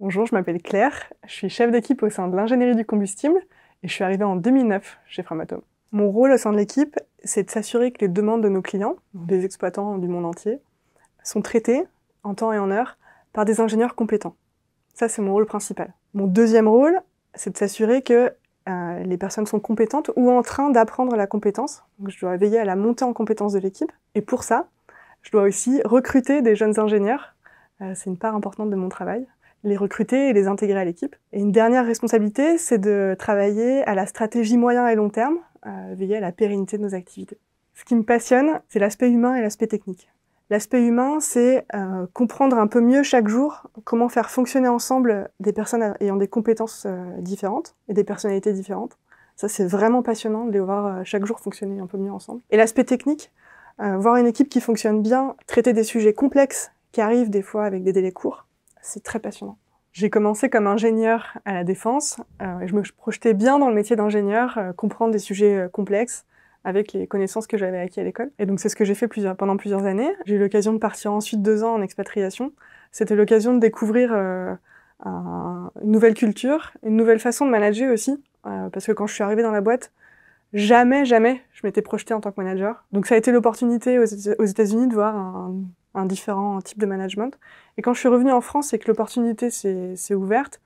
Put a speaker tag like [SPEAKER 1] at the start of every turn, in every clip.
[SPEAKER 1] Bonjour, je m'appelle Claire, je suis chef d'équipe au sein de l'ingénierie du combustible et je suis arrivée en 2009 chez Framatome. Mon rôle au sein de l'équipe, c'est de s'assurer que les demandes de nos clients, des exploitants du monde entier, sont traitées en temps et en heure par des ingénieurs compétents. Ça, c'est mon rôle principal. Mon deuxième rôle, c'est de s'assurer que euh, les personnes sont compétentes ou en train d'apprendre la compétence. je dois veiller à la montée en compétence de l'équipe. Et pour ça, je dois aussi recruter des jeunes ingénieurs euh, c'est une part importante de mon travail les recruter et les intégrer à l'équipe. Et une dernière responsabilité, c'est de travailler à la stratégie moyen et long terme, euh, veiller à la pérennité de nos activités. Ce qui me passionne, c'est l'aspect humain et l'aspect technique. L'aspect humain, c'est euh, comprendre un peu mieux chaque jour comment faire fonctionner ensemble des personnes ayant des compétences différentes et des personnalités différentes. Ça, c'est vraiment passionnant de les voir chaque jour fonctionner un peu mieux ensemble. Et l'aspect technique, voir une équipe qui fonctionne bien, traiter des sujets complexes qui arrivent des fois avec des délais courts. C'est très passionnant. J'ai commencé comme ingénieur à la défense euh, et je me projetais bien dans le métier d'ingénieur, euh, comprendre des sujets euh, complexes avec les connaissances que j'avais acquises à l'école. Et donc c'est ce que j'ai fait plusieurs, pendant plusieurs années. J'ai eu l'occasion de partir ensuite deux ans en expatriation. C'était l'occasion de découvrir une nouvelle culture, une nouvelle façon de manager aussi. parce que quand je suis arrivée dans la boîte, jamais, jamais je m'étais projetée en tant que manager. Donc ça a été l'opportunité aux États-Unis de voir un un différent type de management. Et quand je suis revenue en France et que l'opportunité s'est ouverte,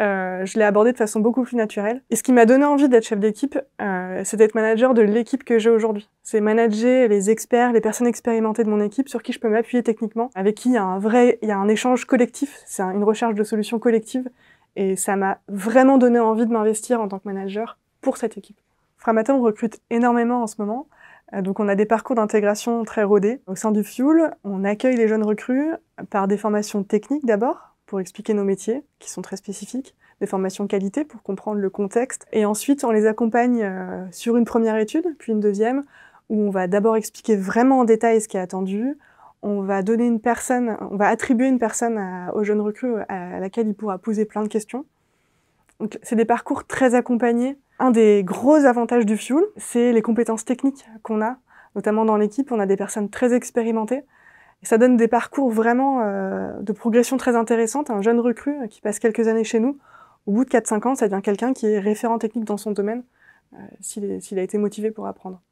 [SPEAKER 1] euh, je l'ai abordée de façon beaucoup plus naturelle. Et ce qui m'a donné envie d'être chef d'équipe, euh, c'est d'être manager de l'équipe que j'ai aujourd'hui. C'est manager les experts, les personnes expérimentées de mon équipe sur qui je peux m'appuyer techniquement, avec qui il y a un vrai, il y a un échange collectif, c'est une recherche de solutions collectives. Et ça m'a vraiment donné envie de m'investir en tant que manager pour cette équipe. on recrute énormément en ce moment. Euh, donc on a des parcours d'intégration très rodés. Au sein du Fuel, on accueille les jeunes recrues par des formations techniques d'abord, pour expliquer nos métiers, qui sont très spécifiques, des formations qualité pour comprendre le contexte, et ensuite on les accompagne euh, sur une première étude, puis une deuxième, où on va d'abord expliquer vraiment en détail ce qui est attendu, on va donner une personne, on va attribuer une personne aux jeunes recrues à laquelle il pourra poser plein de questions. Donc c'est des parcours très accompagnés un des gros avantages du Fuel, c'est les compétences techniques qu'on a, notamment dans l'équipe. On a des personnes très expérimentées. Et ça donne des parcours vraiment euh, de progression très intéressantes. Un jeune recrue euh, qui passe quelques années chez nous, au bout de 4-5 ans, ça devient quelqu'un qui est référent technique dans son domaine, euh, s'il a été motivé pour apprendre.